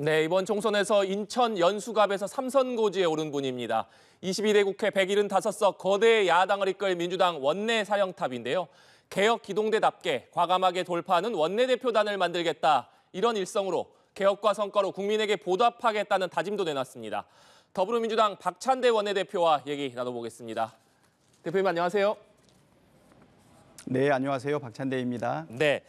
네, 이번 총선에서 인천 연수갑에서 삼선 고지에 오른 분입니다. 22대 국회 175석 거대 야당을 이끌 민주당 원내 사령탑인데요. 개혁 기동대답게 과감하게 돌파하는 원내대표단을 만들겠다. 이런 일성으로 개혁과 성과로 국민에게 보답하겠다는 다짐도 내놨습니다. 더불어민주당 박찬대 원내대표와 얘기 나눠보겠습니다. 대표님 안녕하세요. 네, 안녕하세요. 박찬대입니다. 네.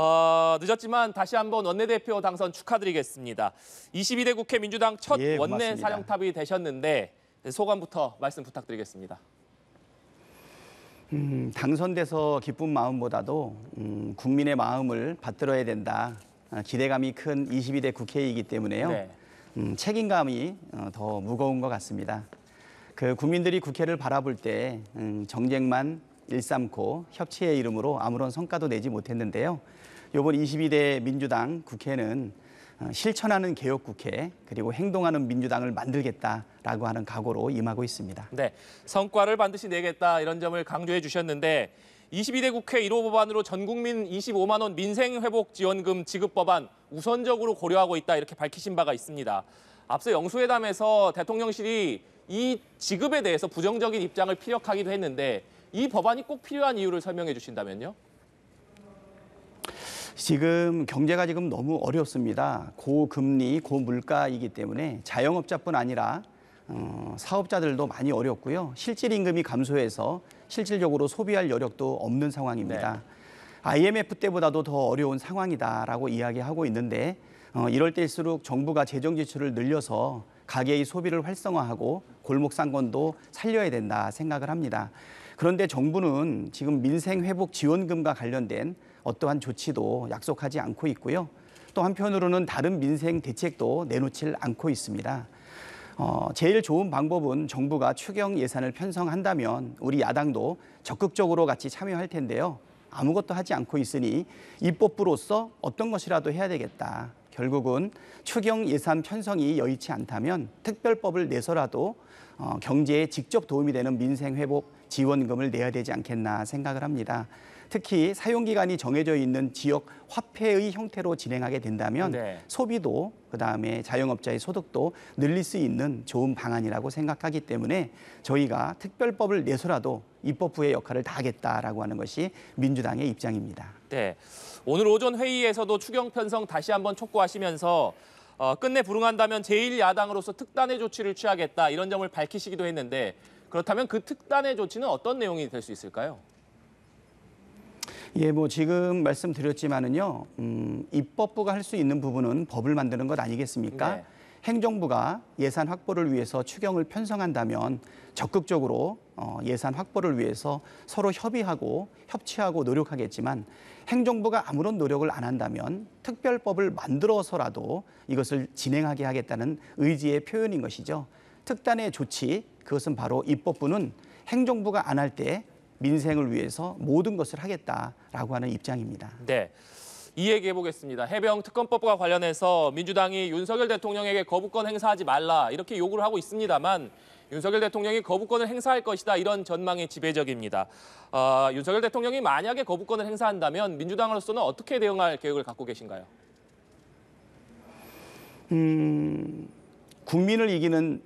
어, 늦었지만 다시 한번 원내대표 당선 축하드리겠습니다. 22대 국회 민주당 첫 예, 원내 사령탑이 되셨는데 네, 소감부터 말씀 부탁드리겠습니다. 음, 당선돼서 기쁜 마음보다도 음, 국민의 마음을 받들어야 된다. 아, 기대감이 큰 22대 국회이기 때문에요. 네. 음, 책임감이 어, 더 무거운 것 같습니다. 그 국민들이 국회를 바라볼 때 음, 정쟁만 일삼고 협치의 이름으로 아무런 성과도 내지 못했는데요. 이번 22대 민주당 국회는 어, 실천하는 개혁 국회 그리고 행동하는 민주당을 만들겠다라고 하는 각오로 임하고 있습니다. 네, 성과를 반드시 내겠다 이런 점을 강조해 주셨는데 22대 국회 1호 법안으로 전 국민 25만 원 민생 회복 지원금 지급 법안 우선적으로 고려하고 있다 이렇게 밝히신 바가 있습니다. 앞서 영수회담에서 대통령실이 이 지급에 대해서 부정적인 입장을 피력하기도 했는데 이 법안이 꼭 필요한 이유를 설명해 주신다면요. 지금 경제가 지금 너무 어렵습니다. 고금리, 고물가이기 때문에 자영업자뿐 아니라 어, 사업자들도 많이 어렵고요. 실질 임금이 감소해서 실질적으로 소비할 여력도 없는 상황입니다. 네. IMF 때보다도 더 어려운 상황이다라고 이야기하고 있는데 어, 이럴 때일수록 정부가 재정 지출을 늘려서 가계의 소비를 활성화하고 골목 상권도 살려야 된다 생각을 합니다. 그런데 정부는 지금 민생 회복 지원금과 관련된 어떠한 조치도 약속하지 않고 있고요. 또 한편으로는 다른 민생 대책도 내놓질 않고 있습니다. 어, 제일 좋은 방법은 정부가 추경 예산을 편성한다면 우리 야당도 적극적으로 같이 참여할 텐데요. 아무것도 하지 않고 있으니 입법부로서 어떤 것이라도 해야 되겠다. 결국은 추경 예산 편성이 여의치 않다면 특별법을 내서라도 어, 경제에 직접 도움이 되는 민생 회복 지원금을 내야 되지 않겠나 생각을 합니다. 특히 사용 기간이 정해져 있는 지역 화폐의 형태로 진행하게 된다면 네. 소비도 그다음에 자영업자의 소득도 늘릴 수 있는 좋은 방안이라고 생각하기 때문에 저희가 특별법을 내서라도 입법부의 역할을 다하겠다라고 하는 것이 민주당의 입장입니다. 네. 오늘 오전 회의에서도 추경 편성 다시 한번 촉구하시면서 어, 끝내 불응한다면 제1야당으로서 특단의 조치를 취하겠다 이런 점을 밝히시기도 했는데 그렇다면 그 특단의 조치는 어떤 내용이 될 수 있을까요? 예, 뭐 지금 말씀드렸지만은요, 음, 입법부가 할 수 있는 부분은 법을 만드는 것 아니겠습니까? 네. 행정부가 예산 확보를 위해서 추경을 편성한다면 적극적으로 어, 예산 확보를 위해서 서로 협의하고 협치하고 노력하겠지만 행정부가 아무런 노력을 안 한다면 특별법을 만들어서라도 이것을 진행하게 하겠다는 의지의 표현인 것이죠. 특단의 조치, 그것은 바로 입법부는 행정부가 안 할 때 민생을 위해서 모든 것을 하겠다라고 하는 입장입니다. 네. 이 얘기해 보겠습니다. 해병 특검법과 관련해서 민주당이 윤석열 대통령에게 거부권 행사하지 말라 이렇게 요구를 하고 있습니다만 윤석열 대통령이 거부권을 행사할 것이다 이런 전망이 지배적입니다. 어, 윤석열 대통령이 만약에 거부권을 행사한다면 민주당으로서는 어떻게 대응할 계획을 갖고 계신가요? 음, 국민을 이기는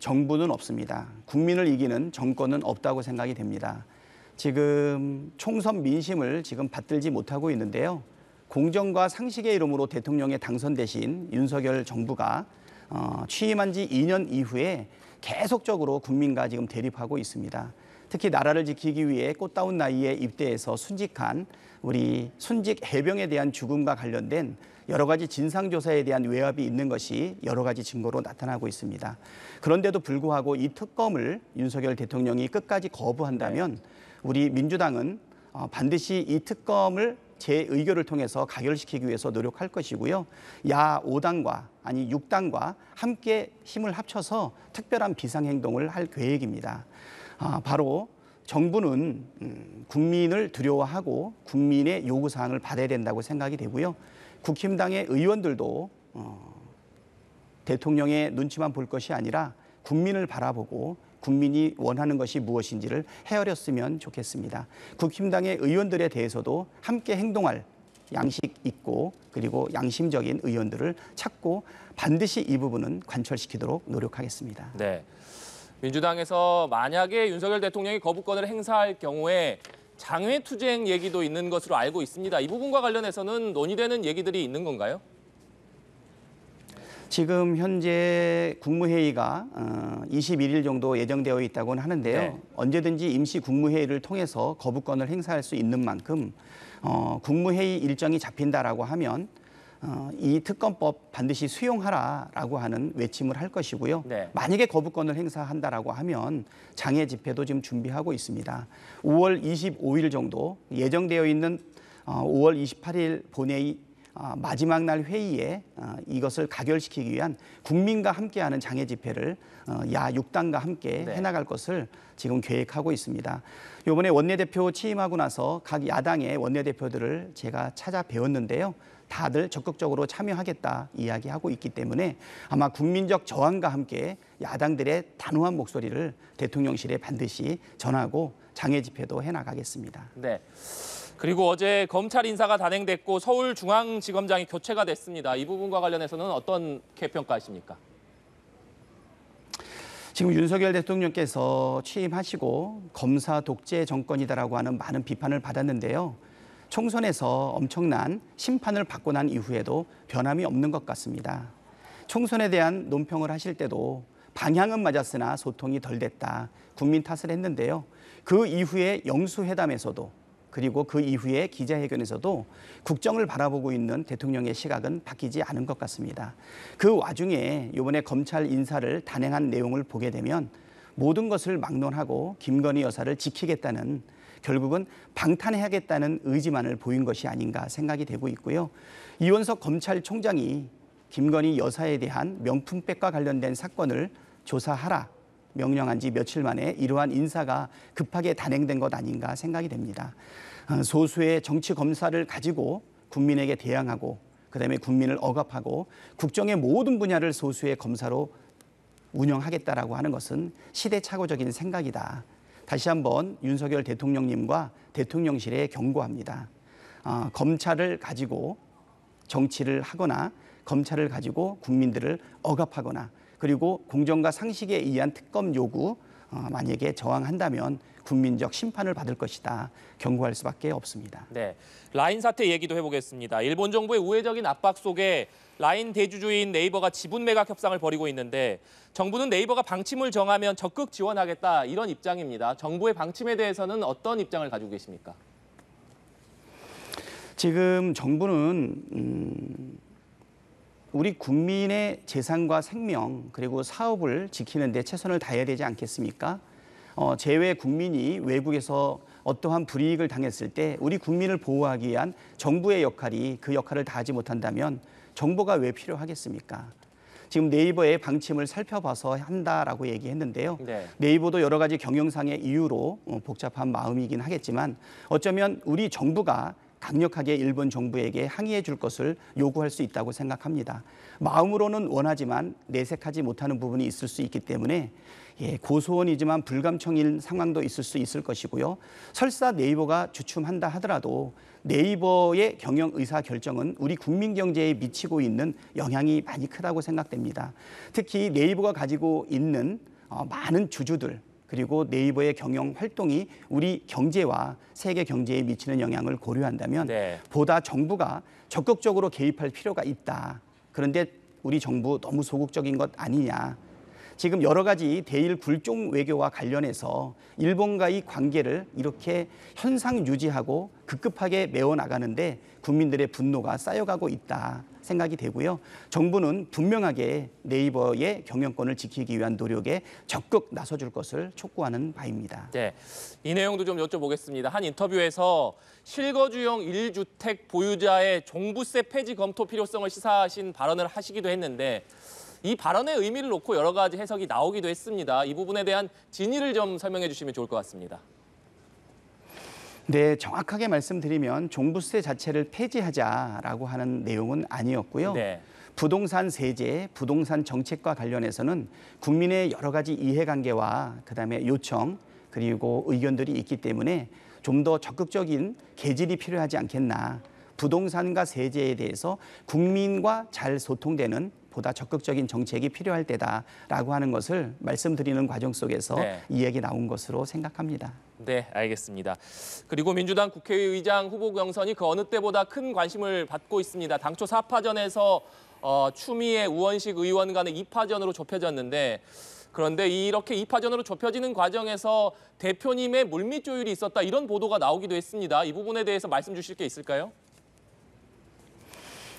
정부는 없습니다. 국민을 이기는 정권은 없다고 생각이 됩니다. 지금 총선 민심을 지금 받들지 못하고 있는데요. 공정과 상식의 이름으로 대통령에 당선되신 윤석열 정부가 어, 취임한 지 2년 이후에 계속적으로 국민과 지금 대립하고 있습니다. 특히 나라를 지키기 위해 꽃다운 나이에 입대해서 순직한 우리 순직 해병에 대한 죽음과 관련된 여러 가지 진상조사에 대한 외압이 있는 것이 여러 가지 증거로 나타나고 있습니다. 그런데도 불구하고 이 특검을 윤석열 대통령이 끝까지 거부한다면 네. 우리 민주당은 어, 반드시 이 특검을 제 의결을 통해서 가결시키기 위해서 노력할 것이고요. 야 5당과 아니 6당과 함께 힘을 합쳐서 특별한 비상행동을 할 계획입니다. 아, 바로 정부는 음, 국민을 두려워하고 국민의 요구사항을 받아야 된다고 생각이 되고요. 국힘당의 의원들도 어, 대통령의 눈치만 볼 것이 아니라 국민을 바라보고 국민이 원하는 것이 무엇인지를 헤아렸으면 좋겠습니다. 국힘당의 의원들에 대해서도 함께 행동할 양식 있고 그리고 양심적인 의원들을 찾고 반드시 이 부분은 관철시키도록 노력하겠습니다. 네. 민주당에서 만약에 윤석열 대통령이 거부권을 행사할 경우에 장외 투쟁 얘기도 있는 것으로 알고 있습니다. 이 부분과 관련해서는 논의되는 얘기들이 있는 건가요? 지금 현재 국무회의가 어, 21일 정도 예정되어 있다고는 하는데요. 네. 언제든지 임시 국무회의를 통해서 거부권을 행사할 수 있는 만큼 어, 국무회의 일정이 잡힌다라고 하면 어, 이 특검법 반드시 수용하라라고 하는 외침을 할 것이고요. 네. 만약에 거부권을 행사한다라고 하면 장애 집회도 지금 준비하고 있습니다. 5월 25일 정도 예정되어 있는 어, 5월 28일 본회의 어, 마지막 날 회의에 어, 이것을 가결시키기 위한 국민과 함께하는 장애 집회를 어, 야 6당과 함께 네. 해나갈 것을 지금 계획하고 있습니다. 이번에 원내대표 취임하고 나서 각 야당의 원내대표들을 제가 찾아뵈었는데요. 다들 적극적으로 참여하겠다 이야기하고 있기 때문에 아마 국민적 저항과 함께 야당들의 단호한 목소리를 대통령실에 반드시 전하고 장애 집회도 해나가겠습니다. 네. 그리고 어제 검찰 인사가 단행됐고 서울중앙지검장이 교체가 됐습니다. 이 부분과 관련해서는 어떤개 평가하십니까? 지금 윤석열 대통령께서 취임하시고 검사 독재 정권이다라고 하는 많은 비판을 받았는데요. 총선에서 엄청난 심판을 받고 난 이후에도 변함이 없는 것 같습니다. 총선에 대한 논평을 하실 때도 방향은 맞았으나 소통이 덜 됐다. 국민 탓을 했는데요. 그 이후에 영수회담에서도 그리고 그 이후에 기자회견에서도 국정을 바라보고 있는 대통령의 시각은 바뀌지 않은 것 같습니다. 그 와중에 이번에 검찰 인사를 단행한 내용을 보게 되면 모든 것을 막론하고 김건희 여사를 지키겠다는 결국은 방탄해야겠다는 의지만을 보인 것이 아닌가 생각이 되고 있고요. 이원석 검찰총장이 김건희 여사에 대한 명품백과 관련된 사건을 조사하라 명령한 지 며칠 만에 이러한 인사가 급하게 단행된 것 아닌가 생각이 됩니다. 어, 소수의 정치 검사를 가지고 국민에게 대항하고 그다음에 국민을 억압하고 국정의 모든 분야를 소수의 검사로 운영하겠다라고 하는 것은 시대착오적인 생각이다. 다시 한번 윤석열 대통령님과 대통령실에 경고합니다. 어, 검찰을 가지고 정치를 하거나 검찰을 가지고 국민들을 억압하거나 그리고 공정과 상식에 의한 특검 요구 어, 만약에 저항한다면 국민적 심판을 받을 것이다 경고할 수밖에 없습니다. 네, 라인 사태 얘기도 해보겠습니다. 일본 정부의 우회적인 압박 속에 라인 대주주인 네이버가 지분 매각 협상을 벌이고 있는데 정부는 네이버가 방침을 정하면 적극 지원하겠다 이런 입장입니다. 정부의 방침에 대해서는 어떤 입장을 가지고 계십니까? 지금 정부는 음, 우리 국민의 재산과 생명 그리고 사업을 지키는 데 최선을 다해야 되지 않겠습니까? 어, 제외 국민이 외국에서 어떠한 불이익을 당했을 때 우리 국민을 보호하기 위한 정부의 역할이 그 역할을 다하지 못한다면 정보가 왜 필요하겠습니까? 지금 네이버의 방침을 살펴봐서 한다라고 얘기했는데요. 네. 이버도 여러 가지 경영상의 이유로 어, 복잡한 마음이긴 하겠지만 어쩌면 우리 정부가 강력하게 일본 정부에게 항의해 줄 것을 요구할 수 있다고 생각합니다. 마음으로는 원하지만 내색하지 못하는 부분이 있을 수 있기 때문에 예, 고소원이지만 불감청인 상황도 있을 수 있을 것이고요. 설사 네이버가 주춤한다 하더라도 네이버의 경영 의사 결정은 우리 국민 경제에 미치고 있는 영향이 많이 크다고 생각됩니다. 특히 네이버가 가지고 있는 어, 많은 주주들, 그리고 네이버의 경영 활동이 우리 경제와 세계 경제에 미치는 영향을 고려한다면 네. 보다 정부가 적극적으로 개입할 필요가 있다. 그런데 우리 정부 너무 소극적인 것 아니냐. 지금 여러 가지 대일 굴종 외교와 관련해서 일본과의 관계를 이렇게 현상 유지하고 급급하게 메워 나가는데 국민들의 분노가 쌓여가고 있다. 생각이 되고요. 정부는 분명하게 네이버의 경영권을 지키기 위한 노력에 적극 나서줄 것을 촉구하는 바입니다. 네, 이 내용도 좀 여쭤보겠습니다. 한 인터뷰에서 실거주형 1주택 보유자의 종부세 폐지 검토 필요성을 시사하신 발언을 하시기도 했는데 이 발언의 의미를 놓고 여러 가지 해석이 나오기도 했습니다. 이 부분에 대한 진위를 좀 설명해 주시면 좋을 것 같습니다. 네, 정확하게 말씀드리면 종부세 자체를 폐지하자라고 하는 내용은 아니었고요. 네. 부동산 세제, 부동산 정책과 관련해서는 국민의 여러 가지 이해관계와 그다음에 요청 그리고 의견들이 있기 때문에 좀 더 적극적인 개질이 필요하지 않겠나. 부동산과 세제에 대해서 국민과 잘 소통되는 보다 적극적인 정책이 필요할 때다라고 하는 것을 말씀드리는 과정 속에서 네. 이 얘기 나온 것으로 생각합니다. 네, 알겠습니다. 그리고 민주당 국회의장 후보 경선이 그 어느 때보다 큰 관심을 받고 있습니다. 당초 4파전에서 어, 추미애 우원식 의원 간의 2파전으로 좁혀졌는데 그런데 이렇게 2파전으로 좁혀지는 과정에서 대표님의 물밑 조율이 있었다 이런 보도가 나오기도 했습니다. 이 부분에 대해서 말씀 주실 게 있을까요?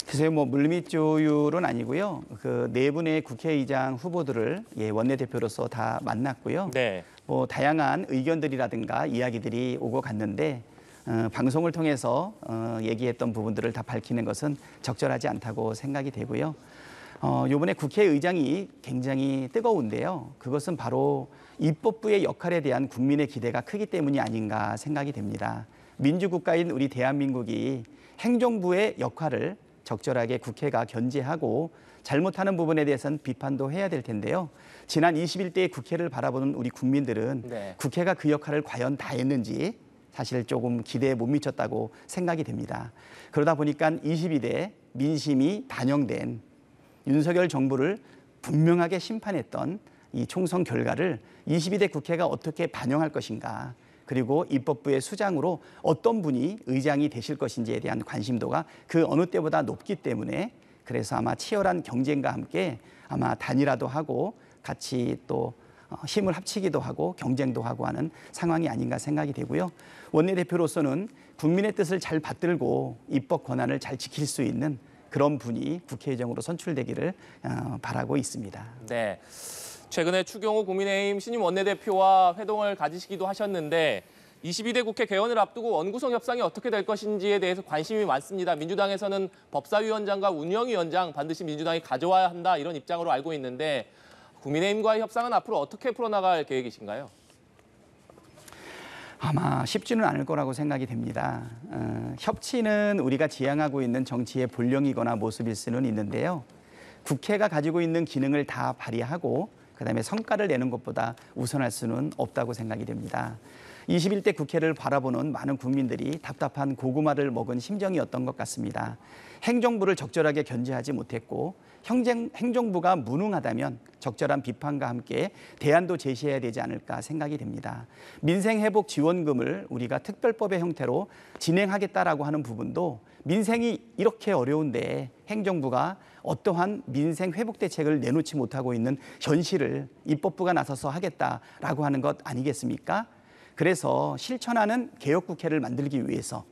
글쎄요, 뭐 물밑 조율은 아니고요. 그네 분의 국회의장 후보들을 예, 원내대표로서 다 만났고요. 네. 뭐 다양한 의견들이라든가 이야기들이 오고 갔는데 어, 방송을 통해서 어, 얘기했던 부분들을 다 밝히는 것은 적절하지 않다고 생각이 되고요. 이번에 어, 국회의장이 굉장히 뜨거운데요. 그것은 바로 입법부의 역할에 대한 국민의 기대가 크기 때문이 아닌가 생각이 됩니다. 민주국가인 우리 대한민국이 행정부의 역할을 적절하게 국회가 견제하고 잘못하는 부분에 대해서는 비판도 해야 될 텐데요. 지난 21대의 국회를 바라보는 우리 국민들은 네. 국회가 그 역할을 과연 다 했는지 사실 조금 기대에 못 미쳤다고 생각이 됩니다. 그러다 보니까 22대 민심이 반영된 윤석열 정부를 분명하게 심판했던 이 총선 결과를 22대 국회가 어떻게 반영할 것인가 그리고 입법부의 수장으로 어떤 분이 의장이 되실 것인지에 대한 관심도가 그 어느 때보다 높기 때문에 그래서 아마 치열한 경쟁과 함께 아마 단일화도 하고 같이 또 어, 힘을 합치기도 하고 경쟁도 하고 하는 상황이 아닌가 생각이 되고요. 원내대표로서는 국민의 뜻을 잘 받들고 입법 권한을 잘 지킬 수 있는 그런 분이 국회의장으로 선출되기를 어, 바라고 있습니다. 네. 최근에 추경호 국민의힘 신임 원내대표와 회동을 가지시기도 하셨는데 22대 국회 개원을 앞두고 원구성 협상이 어떻게 될 것인지에 대해서 관심이 많습니다. 민주당에서는 법사위원장과 운영위원장 반드시 민주당이 가져와야 한다 이런 입장으로 알고 있는데 국민의힘과의 협상은 앞으로 어떻게 풀어나갈 계획이신가요? 아마 쉽지는 않을 거라고 생각이 됩니다. 어, 협치는 우리가 지향하고 있는 정치의 본령이거나 모습일 수는 있는데요. 국회가 가지고 있는 기능을 다 발휘하고 그다음에 성과를 내는 것보다 우선할 수는 없다고 생각이 됩니다. 21대 국회를 바라보는 많은 국민들이 답답한 고구마를 먹은 심정이었던 것 같습니다. 행정부를 적절하게 견제하지 못했고 행정, 행정부가 무능하다면 적절한 비판과 함께 대안도 제시해야 되지 않을까 생각이 됩니다. 민생회복 지원금을 우리가 특별법의 형태로 진행하겠다라고 하는 부분도 민생이 이렇게 어려운데 행정부가 어떠한 민생 회복 대책을 내놓지 못하고 있는 현실을 입법부가 나서서 하겠다라고 하는 것 아니겠습니까? 그래서 실천하는 개혁국회를 만들기 위해서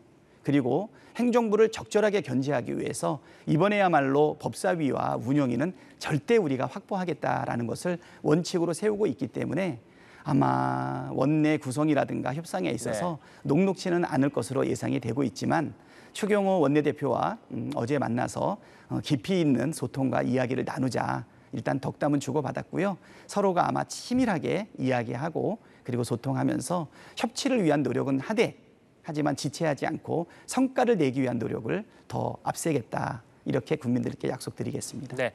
그리고 행정부를 적절하게 견제하기 위해서 이번에야말로 법사위와 운영위는 절대 우리가 확보하겠다라는 것을 원칙으로 세우고 있기 때문에 아마 원내 구성이라든가 협상에 있어서 네. 녹록치는 않을 것으로 예상이 되고 있지만 추경호 원내대표와 음, 어제 만나서 어, 깊이 있는 소통과 이야기를 나누자 일단 덕담은 주고받았고요. 서로가 아마 치밀하게 이야기하고 그리고 소통하면서 협치를 위한 노력은 하되 하지만 지체하지 않고 성과를 내기 위한 노력을 더 앞세겠다 이렇게 국민들께 약속드리겠습니다. 네.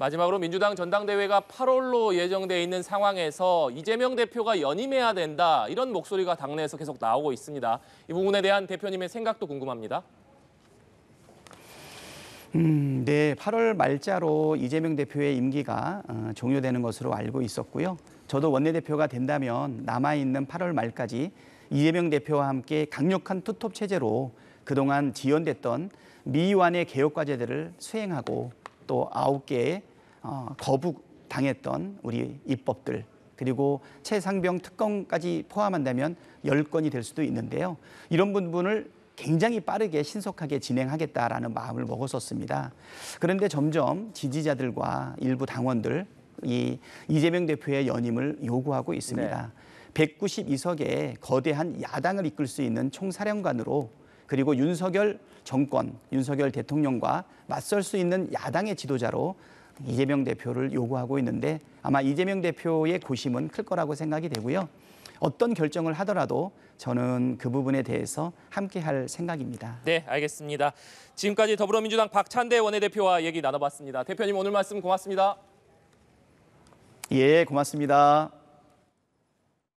마지막으로 민주당 전당대회가 8월로 예정돼 있는 상황에서 이재명 대표가 연임해야 된다 이런 목소리가 당내에서 계속 나오고 있습니다. 이 부분에 대한 대표님의 생각도 궁금합니다. 음, 네, 8월 말자로 이재명 대표의 임기가 어, 종료되는 것으로 알고 있었고요. 저도 원내대표가 된다면 남아있는 8월 말까지 이재명 대표와 함께 강력한 투톱 체제로 그동안 지연됐던 미완의 개혁과제들을 수행하고 또 아홉 개의 어, 거북당했던 우리 입법들 그리고 최상병 특검까지 포함한다면 열건이될 수도 있는데요. 이런 부분을 굉장히 빠르게 신속하게 진행하겠다라는 마음을 먹었었습니다. 그런데 점점 지지자들과 일부 당원들 이 이재명 대표의 연임을 요구하고 있습니다. 네. 192석의 거대한 야당을 이끌 수 있는 총사령관으로 그리고 윤석열 정권, 윤석열 대통령과 맞설 수 있는 야당의 지도자로 이재명 대표를 요구하고 있는데 아마 이재명 대표의 고심은 클 거라고 생각이 되고요. 어떤 결정을 하더라도 저는 그 부분에 대해서 함께 할 생각입니다. 네, 알겠습니다. 지금까지 더불어민주당 박찬대 원내대표와 얘기 나눠봤습니다. 대표님 오늘 말씀 고맙습니다. 예, 고맙습니다.